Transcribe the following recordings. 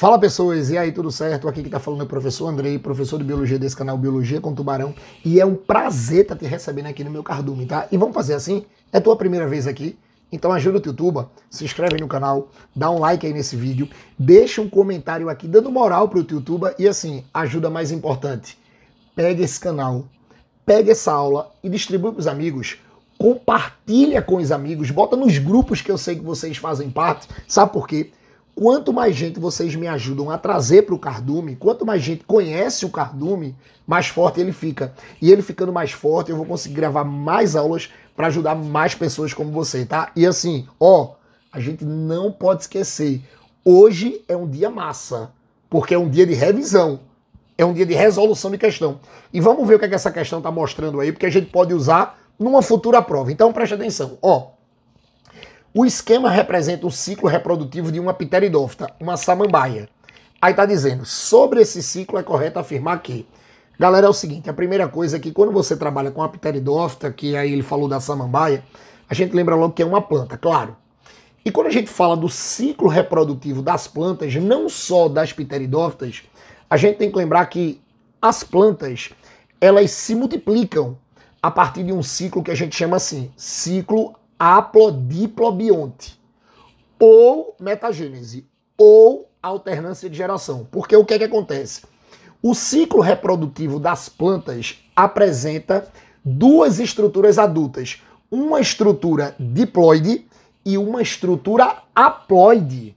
Fala pessoas, e aí, tudo certo? Aqui que tá falando é o professor Andrei, professor de biologia desse canal Biologia com Tubarão, e é um prazer estar tá te recebendo aqui no meu cardume, tá? E vamos fazer assim? É tua primeira vez aqui? Então ajuda o YouTube, se inscreve no canal, dá um like aí nesse vídeo, deixa um comentário aqui dando moral pro YouTube e assim, ajuda mais importante, pega esse canal, pega essa aula e distribui pros amigos compartilha com os amigos, bota nos grupos que eu sei que vocês fazem parte. Sabe por quê? quanto mais gente vocês me ajudam a trazer para o cardume, quanto mais gente conhece o cardume, mais forte ele fica. E ele ficando mais forte, eu vou conseguir gravar mais aulas para ajudar mais pessoas como você, tá? E assim, ó, a gente não pode esquecer. Hoje é um dia massa, porque é um dia de revisão, é um dia de resolução de questão. E vamos ver o que, é que essa questão está mostrando aí, porque a gente pode usar numa futura prova. Então preste atenção, ó. O esquema representa o ciclo reprodutivo de uma pteridófita, uma samambaia. Aí está dizendo, sobre esse ciclo é correto afirmar que... Galera, é o seguinte, a primeira coisa é que quando você trabalha com a pteridófita, que aí ele falou da samambaia, a gente lembra logo que é uma planta, claro. E quando a gente fala do ciclo reprodutivo das plantas, não só das pteridófitas, a gente tem que lembrar que as plantas, elas se multiplicam a partir de um ciclo que a gente chama assim, ciclo aplodiplobionte, ou metagênese, ou alternância de geração. Porque o que, é que acontece? O ciclo reprodutivo das plantas apresenta duas estruturas adultas, uma estrutura diploide e uma estrutura haploide.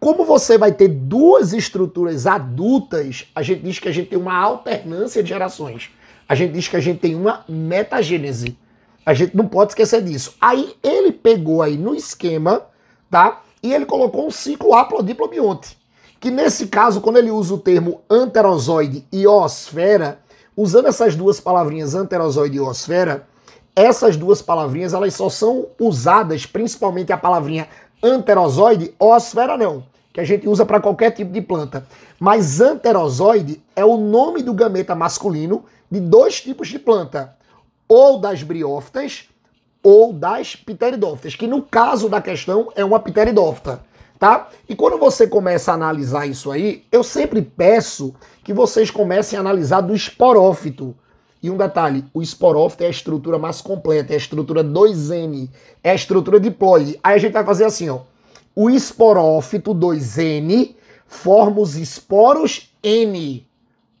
Como você vai ter duas estruturas adultas, a gente diz que a gente tem uma alternância de gerações. A gente diz que a gente tem uma metagênese. A gente não pode esquecer disso. Aí ele pegou aí no esquema, tá? E ele colocou um ciclo haplodiplobionte. Que nesse caso, quando ele usa o termo anterozoide e osfera, usando essas duas palavrinhas anterozoide e osfera, essas duas palavrinhas elas só são usadas, principalmente a palavrinha anterozoide, osfera não, que a gente usa para qualquer tipo de planta. Mas anterozoide é o nome do gameta masculino de dois tipos de planta ou das briófitas ou das pteridófitas, que no caso da questão é uma pteridófita, tá? E quando você começa a analisar isso aí, eu sempre peço que vocês comecem a analisar do esporófito. E um detalhe, o esporófito é a estrutura mais completa, é a estrutura 2N, é a estrutura diploide. Aí a gente vai fazer assim, ó. O esporófito 2N forma os esporos N.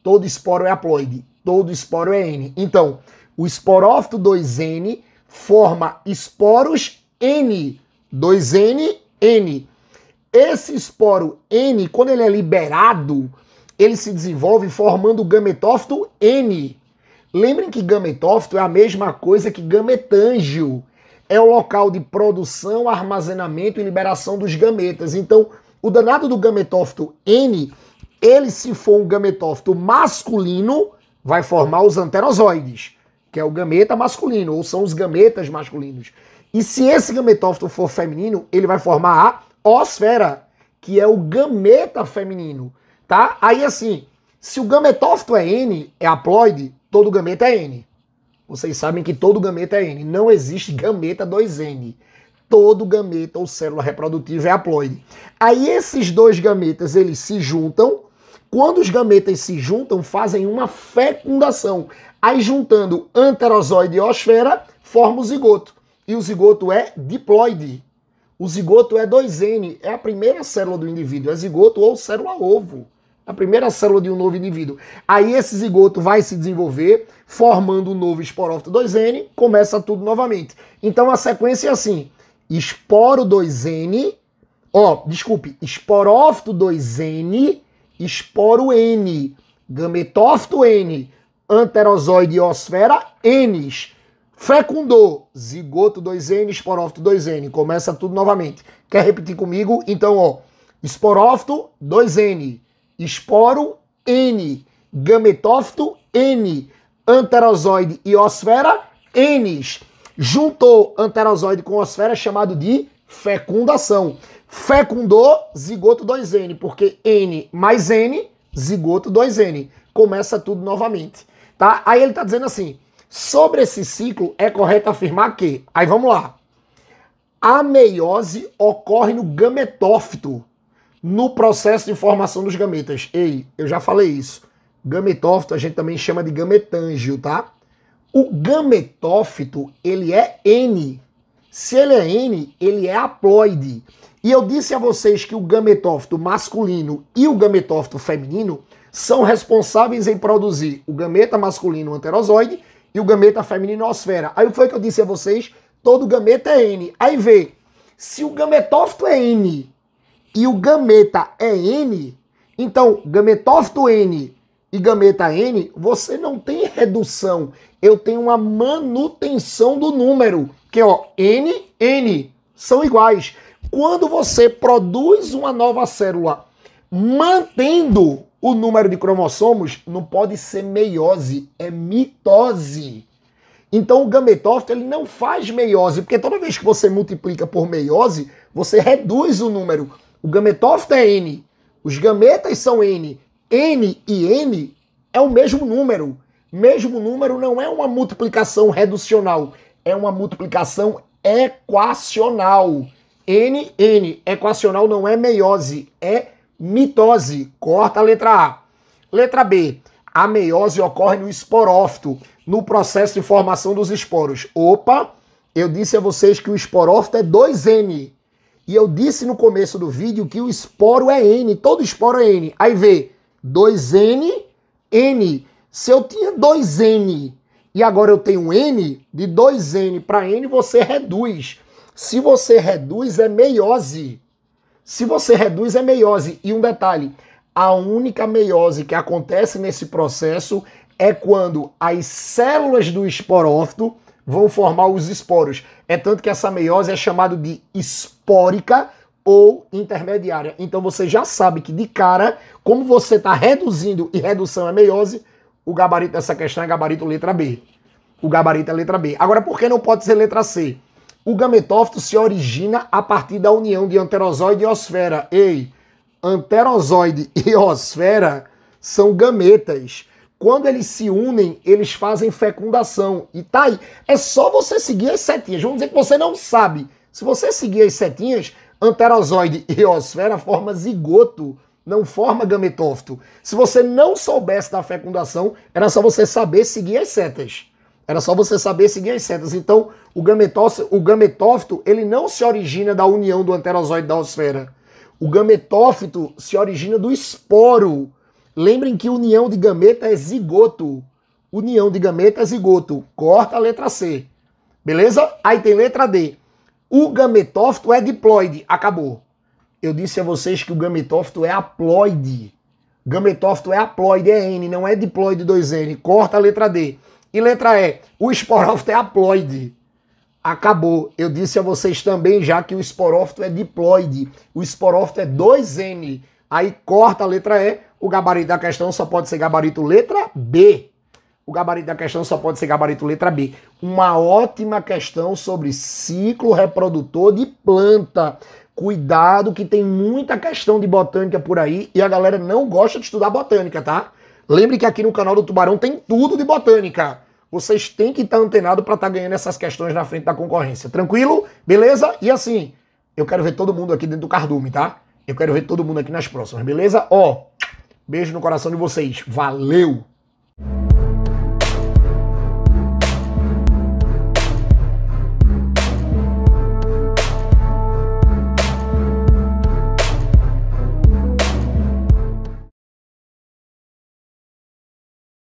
Todo esporo é haploide, todo esporo é N. Então, o esporófito 2N forma esporos N. 2N, N. Esse esporo N, quando ele é liberado, ele se desenvolve formando o gametófito N. Lembrem que gametófito é a mesma coisa que gametângio. É o local de produção, armazenamento e liberação dos gametas. Então, o danado do gametófito N, ele se for um gametófito masculino, vai formar os anterozoides que é o gameta masculino, ou são os gametas masculinos. E se esse gametófito for feminino, ele vai formar a osfera, que é o gameta feminino, tá? Aí assim, se o gametófito é N, é haploide, todo gameta é N. Vocês sabem que todo gameta é N. Não existe gameta 2N. Todo gameta ou célula reprodutiva é haploide. Aí esses dois gametas, eles se juntam quando os gametas se juntam, fazem uma fecundação. Aí, juntando anterozoide e osfera, forma o zigoto. E o zigoto é diploide. O zigoto é 2N, é a primeira célula do indivíduo, é zigoto ou célula ovo. É a primeira célula de um novo indivíduo. Aí esse zigoto vai se desenvolver, formando um novo esporófito 2N, começa tudo novamente. Então a sequência é assim: esporo 2N, ó, desculpe, esporófito 2N, esporo N, gametófito N, anterozoide osfera n Fecundou, zigoto 2N, esporófito 2N. Começa tudo novamente. Quer repetir comigo? Então, ó, esporófito 2N, esporo N, gametófito N, anterozoide e osfera n Juntou anterozoide com osfera, é chamado de fecundação. Fecundou, zigoto 2N, porque N mais N, zigoto 2N. Começa tudo novamente, tá? Aí ele está dizendo assim, sobre esse ciclo é correto afirmar que, aí vamos lá, a meiose ocorre no gametófito, no processo de formação dos gametas. Ei, eu já falei isso. Gametófito a gente também chama de gametângio, tá? O gametófito, ele é N, se ele é N, ele é haploide. E eu disse a vocês que o gametófito masculino e o gametófito feminino são responsáveis em produzir o gameta masculino anterozoide e o gameta feminino osfera. Aí foi que eu disse a vocês, todo gameta é N. Aí vê, se o gametófito é N e o gameta é N, então gametófito N e gameta N, você não tem redução. Eu tenho uma manutenção do número, que é, ó, N, N são iguais. Quando você produz uma nova célula mantendo o número de cromossomos, não pode ser meiose, é mitose. Então o gametófito ele não faz meiose, porque toda vez que você multiplica por meiose, você reduz o número. O gametófito é N, os gametas são N, N e N é o mesmo número. Mesmo número não é uma multiplicação reducional, é uma multiplicação equacional. N, N, equacional não é meiose, é mitose. Corta a letra A. Letra B. A meiose ocorre no esporófito, no processo de formação dos esporos. Opa, eu disse a vocês que o esporófito é 2N. E eu disse no começo do vídeo que o esporo é N, todo esporo é N. Aí vê, 2N, N. Se eu tinha 2N e agora eu tenho N, de 2N para N você reduz. Se você reduz, é meiose. Se você reduz, é meiose. E um detalhe: a única meiose que acontece nesse processo é quando as células do esporófito vão formar os esporos. É tanto que essa meiose é chamada de espórica ou intermediária. Então você já sabe que de cara, como você está reduzindo e redução é meiose, o gabarito dessa questão é gabarito letra B. O gabarito é letra B. Agora, por que não pode ser letra C? O gametófito se origina a partir da união de anterozoide e osfera. Ei, anterozoide e osfera são gametas. Quando eles se unem, eles fazem fecundação. E tá aí. É só você seguir as setinhas. Vamos dizer que você não sabe. Se você seguir as setinhas, anterozoide e osfera forma zigoto, não forma gametófito. Se você não soubesse da fecundação, era só você saber seguir as setas. Era só você saber seguir as setas. Então, o gametófito, o gametófito ele não se origina da união do anterozoide da osfera. O gametófito se origina do esporo. Lembrem que união de gameta é zigoto. União de gameta é zigoto. Corta a letra C. Beleza? Aí tem letra D. O gametófito é diploide. Acabou. Eu disse a vocês que o gametófito é haploide. Gametófito é haploide, é N, não é diploide 2N. Corta a letra D. E letra E, o esporófito é haploide. Acabou. Eu disse a vocês também já que o esporófito é diploide. O esporófito é 2N. Aí corta a letra E. O gabarito da questão só pode ser gabarito letra B. O gabarito da questão só pode ser gabarito letra B. Uma ótima questão sobre ciclo reprodutor de planta. Cuidado que tem muita questão de botânica por aí e a galera não gosta de estudar botânica, tá? Lembre que aqui no canal do Tubarão tem tudo de botânica. Vocês têm que estar antenado para estar tá ganhando essas questões na frente da concorrência. Tranquilo? Beleza? E assim, eu quero ver todo mundo aqui dentro do cardume, tá? Eu quero ver todo mundo aqui nas próximas, beleza? Ó, beijo no coração de vocês. Valeu!